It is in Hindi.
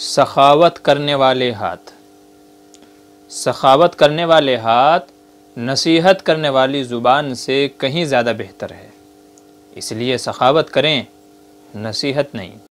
सखावत करने वाले हाथ सखावत करने वाले हाथ नसीहत करने वाली ज़ुबान से कहीं ज़्यादा बेहतर है इसलिए सखावत करें नसीहत नहीं